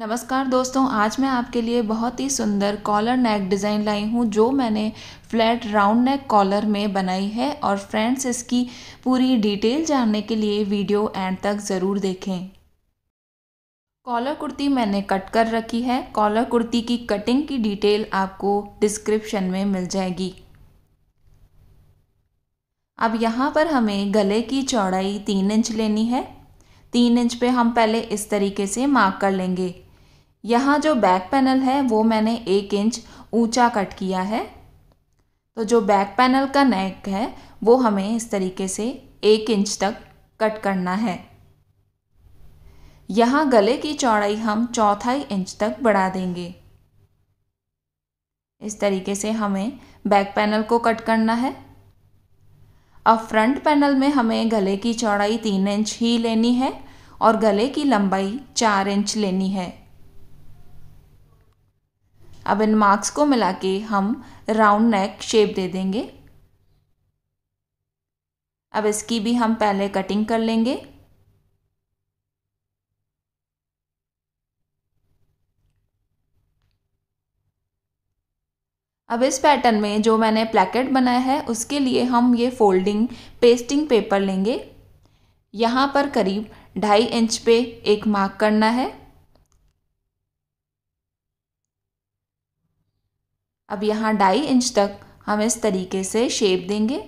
नमस्कार दोस्तों आज मैं आपके लिए बहुत ही सुंदर कॉलर नेक डिज़ाइन लाई हूँ जो मैंने फ्लैट राउंड नेक कॉलर में बनाई है और फ्रेंड्स इसकी पूरी डिटेल जानने के लिए वीडियो एंड तक ज़रूर देखें कॉलर कुर्ती मैंने कट कर रखी है कॉलर कुर्ती की कटिंग की डिटेल आपको डिस्क्रिप्शन में मिल जाएगी अब यहाँ पर हमें गले की चौड़ाई तीन इंच लेनी है तीन इंच पे हम पहले इस तरीके से मार्क कर लेंगे यहाँ जो बैक पैनल है वो मैंने एक इंच ऊंचा कट किया है तो जो बैक पैनल का नेक है वो हमें इस तरीके से एक इंच तक कट करना है यहाँ गले की चौड़ाई हम चौथाई इंच तक बढ़ा देंगे इस तरीके से हमें बैक पैनल को कट करना है अब फ्रंट पैनल में हमें गले की चौड़ाई तीन इंच ही लेनी है और गले की लंबाई चार इंच लेनी है अब इन मार्क्स को मिला के हम राउंड नेक शेप दे देंगे अब इसकी भी हम पहले कटिंग कर लेंगे अब इस पैटर्न में जो मैंने प्लेकेट बनाया है उसके लिए हम ये फोल्डिंग पेस्टिंग पेपर लेंगे यहाँ पर करीब ढाई इंच पे एक मार्क करना है अब यहाँ ढाई इंच तक हम इस तरीके से शेप देंगे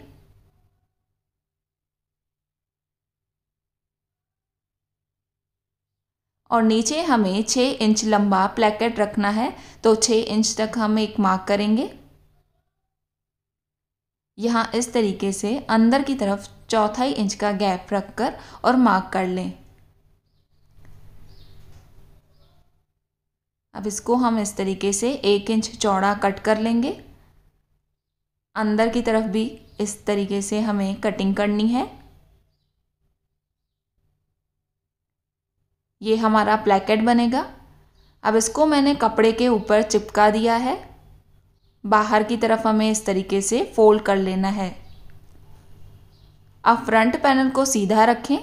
और नीचे हमें छः इंच लंबा प्लेकेट रखना है तो छः इंच तक हम एक मार्क करेंगे यहाँ इस तरीके से अंदर की तरफ चौथाई इंच का गैप रखकर और मार्क कर लें अब इसको हम इस तरीके से एक इंच चौड़ा कट कर लेंगे अंदर की तरफ भी इस तरीके से हमें कटिंग करनी है ये हमारा प्लेकेट बनेगा अब इसको मैंने कपड़े के ऊपर चिपका दिया है बाहर की तरफ हमें इस तरीके से फोल्ड कर लेना है अब फ्रंट पैनल को सीधा रखें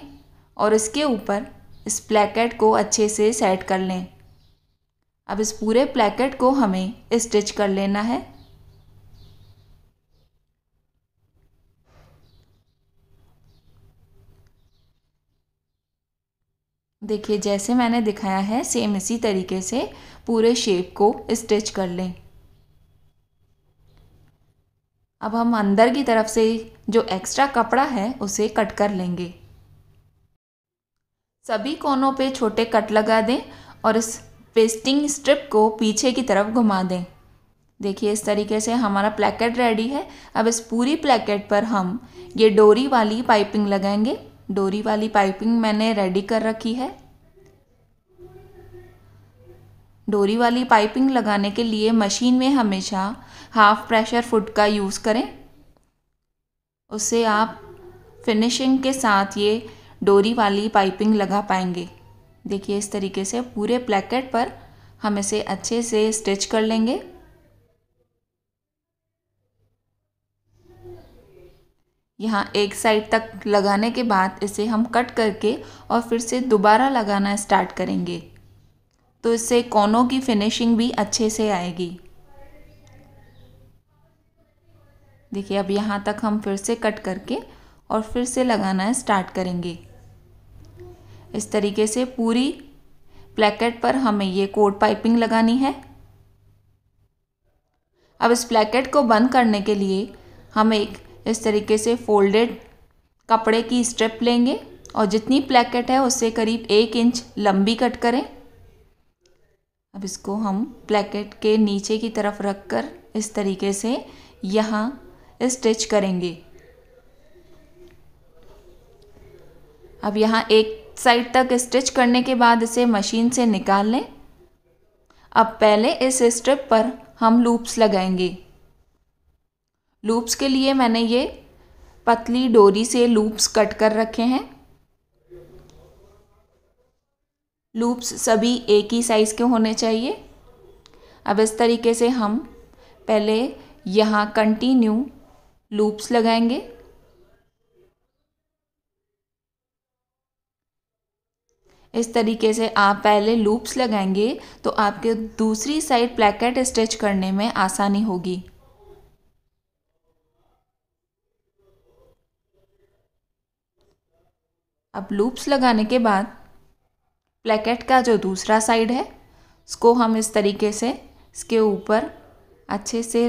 और इसके ऊपर इस प्लेकेट को अच्छे से सेट कर लें अब इस पूरे प्लेकेट को हमें स्टिच कर लेना है देखिए जैसे मैंने दिखाया है सेम इसी तरीके से पूरे शेप को स्टिच कर लें अब हम अंदर की तरफ से जो एक्स्ट्रा कपड़ा है उसे कट कर लेंगे सभी कोनों पे छोटे कट लगा दें और इस पेस्टिंग स्ट्रिप को पीछे की तरफ घुमा दें देखिए इस तरीके से हमारा प्लेकेट रेडी है अब इस पूरी प्लेकेट पर हम ये डोरी वाली पाइपिंग लगाएंगे डोरी वाली पाइपिंग मैंने रेडी कर रखी है डोरी वाली पाइपिंग लगाने के लिए मशीन में हमेशा हाफ प्रेशर फुट का यूज़ करें उससे आप फिनिशिंग के साथ ये डोरी वाली पाइपिंग लगा पाएंगे देखिए इस तरीके से पूरे प्लेकेट पर हम इसे अच्छे से स्टिच कर लेंगे यहाँ एक साइड तक लगाने के बाद इसे हम कट करके और फिर से दोबारा लगाना स्टार्ट करेंगे तो इससे कोनों की फिनिशिंग भी अच्छे से आएगी देखिए अब यहाँ तक हम फिर से कट करके और फिर से लगाना स्टार्ट करेंगे इस तरीके से पूरी प्लेकेट पर हमें ये कोट पाइपिंग लगानी है अब इस प्लेकेट को बंद करने के लिए हम एक इस तरीके से फोल्डेड कपड़े की स्ट्रिप लेंगे और जितनी प्लेकेट है उससे करीब एक इंच लंबी कट करें अब इसको हम प्लेकेट के नीचे की तरफ रखकर इस तरीके से यहाँ स्टिच करेंगे अब यहाँ एक साइड तक स्टिच करने के बाद इसे मशीन से निकाल लें अब पहले इस स्ट्रिप पर हम लूप्स लगाएंगे लूप्स के लिए मैंने ये पतली डोरी से लूप्स कट कर रखे हैं लूप्स सभी एक ही साइज़ के होने चाहिए अब इस तरीके से हम पहले यहाँ कंटिन्यू लूप्स लगाएंगे इस तरीके से आप पहले लूप्स लगाएंगे तो आपके दूसरी साइड प्लेकेट स्टिच करने में आसानी होगी अब लूप्स लगाने के बाद प्लेकेट का जो दूसरा साइड है उसको हम इस तरीके से इसके ऊपर अच्छे से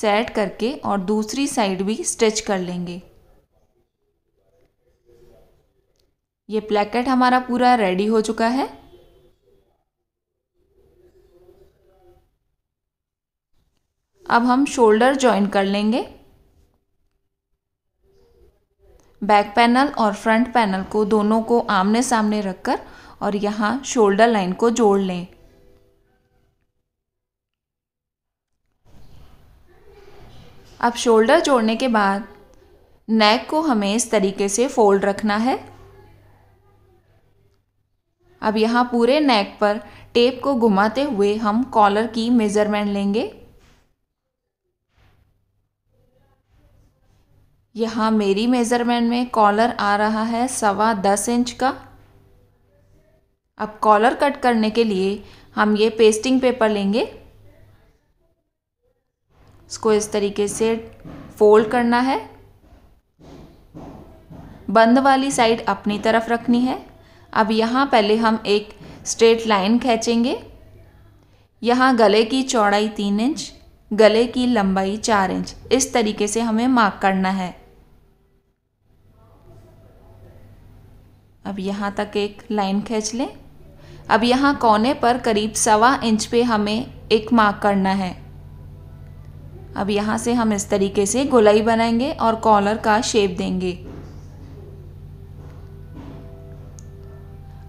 सेट करके और दूसरी साइड भी स्टिच कर लेंगे ये प्लेकेट हमारा पूरा रेडी हो चुका है अब हम शोल्डर जॉइन कर लेंगे बैक पैनल और फ्रंट पैनल को दोनों को आमने सामने रखकर और यहाँ शोल्डर लाइन को जोड़ लें अब शोल्डर जोड़ने के बाद नेक को हमें इस तरीके से फोल्ड रखना है अब यहाँ पूरे नेक पर टेप को घुमाते हुए हम कॉलर की मेज़रमेंट लेंगे यहाँ मेरी मेज़रमेंट में कॉलर आ रहा है सवा दस इंच का अब कॉलर कट करने के लिए हम ये पेस्टिंग पेपर लेंगे इसको इस तरीके से फोल्ड करना है बंद वाली साइड अपनी तरफ रखनी है अब यहाँ पहले हम एक स्ट्रेट लाइन खींचेंगे यहाँ गले की चौड़ाई तीन इंच गले की लंबाई चार इंच इस तरीके से हमें मार्क करना है अब यहाँ तक एक लाइन खींच लें अब यहाँ कोने पर करीब सवा इंच पे हमें एक मार्क करना है अब यहाँ से हम इस तरीके से गोलाई बनाएंगे और कॉलर का शेप देंगे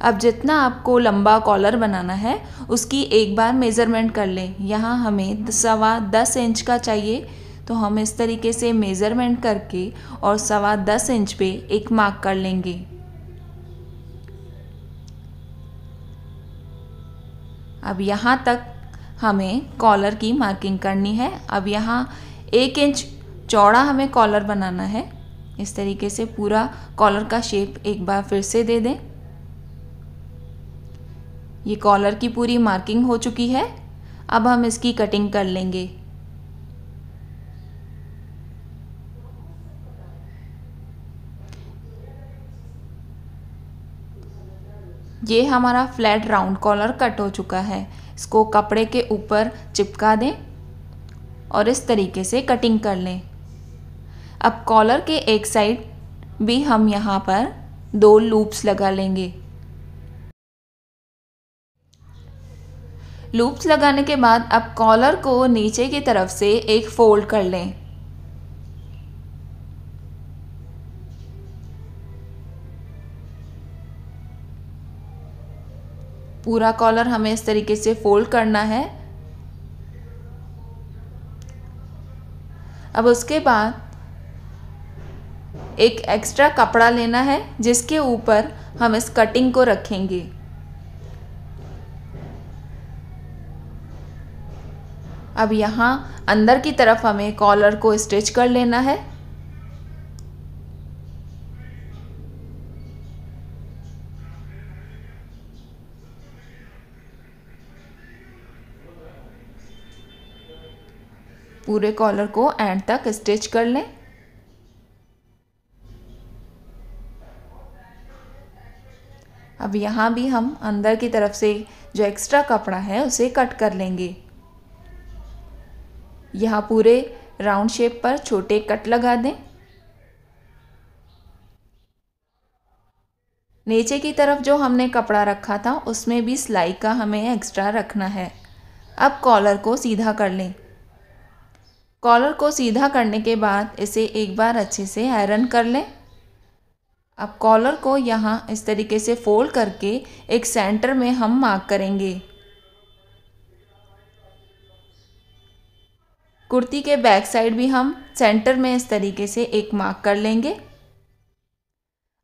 अब जितना आपको लंबा कॉलर बनाना है उसकी एक बार मेज़रमेंट कर लें यहाँ हमें सवा दस इंच का चाहिए तो हम इस तरीके से मेज़रमेंट करके और सवा दस इंच पे एक मार्क कर लेंगे अब यहाँ तक हमें कॉलर की मार्किंग करनी है अब यहाँ एक इंच चौड़ा हमें कॉलर बनाना है इस तरीके से पूरा कॉलर का शेप एक बार फिर से दे दें ये कॉलर की पूरी मार्किंग हो चुकी है अब हम इसकी कटिंग कर लेंगे ये हमारा फ्लैट राउंड कॉलर कट हो चुका है इसको कपड़े के ऊपर चिपका दें और इस तरीके से कटिंग कर लें अब कॉलर के एक साइड भी हम यहाँ पर दो लूप्स लगा लेंगे लूप्स लगाने के बाद आप कॉलर को नीचे की तरफ से एक फोल्ड कर लें पूरा कॉलर हमें इस तरीके से फोल्ड करना है अब उसके बाद एक एक्स्ट्रा कपड़ा लेना है जिसके ऊपर हम इस कटिंग को रखेंगे अब यहाँ अंदर की तरफ हमें कॉलर को स्टिच कर लेना है पूरे कॉलर को एंड तक स्टिच कर लें अब यहाँ भी हम अंदर की तरफ से जो एक्स्ट्रा कपड़ा है उसे कट कर लेंगे यहाँ पूरे राउंड शेप पर छोटे कट लगा दें नीचे की तरफ जो हमने कपड़ा रखा था उसमें भी सिलाई का हमें एक्स्ट्रा रखना है अब कॉलर को सीधा कर लें कॉलर को सीधा करने के बाद इसे एक बार अच्छे से आयरन कर लें अब कॉलर को यहाँ इस तरीके से फोल्ड करके एक सेंटर में हम मार्क करेंगे कुर्ती के बैक साइड भी हम सेंटर में इस तरीके से एक मार्क कर लेंगे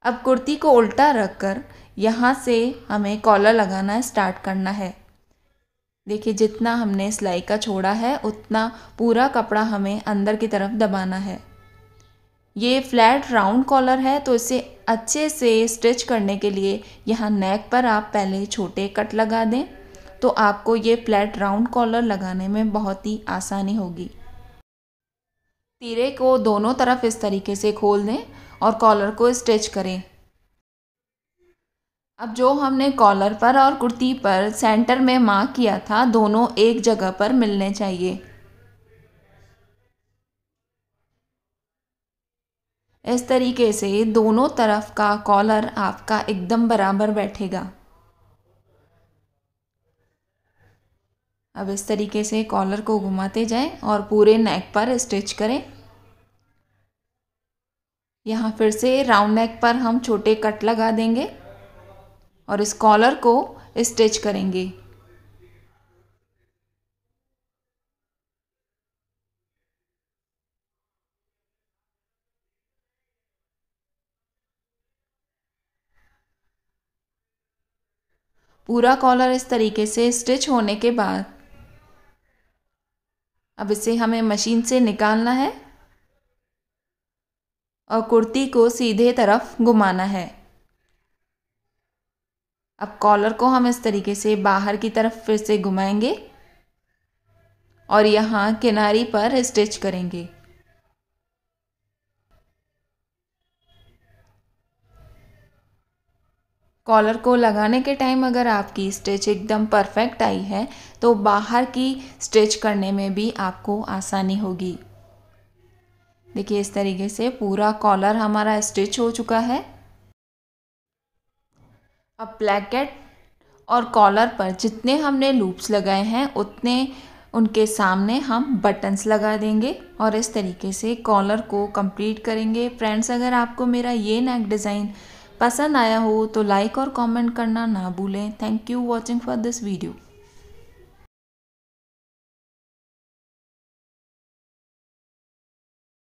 अब कुर्ती को उल्टा रख कर यहाँ से हमें कॉलर लगाना स्टार्ट करना है देखिए जितना हमने सिलाई का छोड़ा है उतना पूरा कपड़ा हमें अंदर की तरफ दबाना है ये फ्लैट राउंड कॉलर है तो इसे अच्छे से स्टिच करने के लिए यहाँ नेक पर आप पहले छोटे कट लगा दें तो आपको ये फ्लैट राउंड कॉलर लगाने में बहुत ही आसानी होगी तीरे को दोनों तरफ इस तरीके से खोल दें और कॉलर को स्टिच करें अब जो हमने कॉलर पर और कुर्ती पर सेंटर में मार्क किया था दोनों एक जगह पर मिलने चाहिए इस तरीके से दोनों तरफ का कॉलर आपका एकदम बराबर बैठेगा अब इस तरीके से कॉलर को घुमाते जाएं और पूरे नेक पर स्टिच करें यहाँ फिर से राउंड नेक पर हम छोटे कट लगा देंगे और इस कॉलर को स्टिच करेंगे पूरा कॉलर इस तरीके से स्टिच होने के बाद अब इसे हमें मशीन से निकालना है और कुर्ती को सीधे तरफ घुमाना है अब कॉलर को हम इस तरीके से बाहर की तरफ फिर से घुमाएंगे और यहाँ किनारी पर स्टिच करेंगे कॉलर को लगाने के टाइम अगर आपकी स्टिच एकदम परफेक्ट आई है तो बाहर की स्टिच करने में भी आपको आसानी होगी देखिए इस तरीके से पूरा कॉलर हमारा स्टिच हो चुका है अब ब्लैकेट और कॉलर पर जितने हमने लूप्स लगाए हैं उतने उनके सामने हम बटन्स लगा देंगे और इस तरीके से कॉलर को कंप्लीट करेंगे फ्रेंड्स अगर आपको मेरा ये नेक डिज़ाइन पसंद आया हो तो लाइक और कमेंट करना ना भूलें thank you watching for this video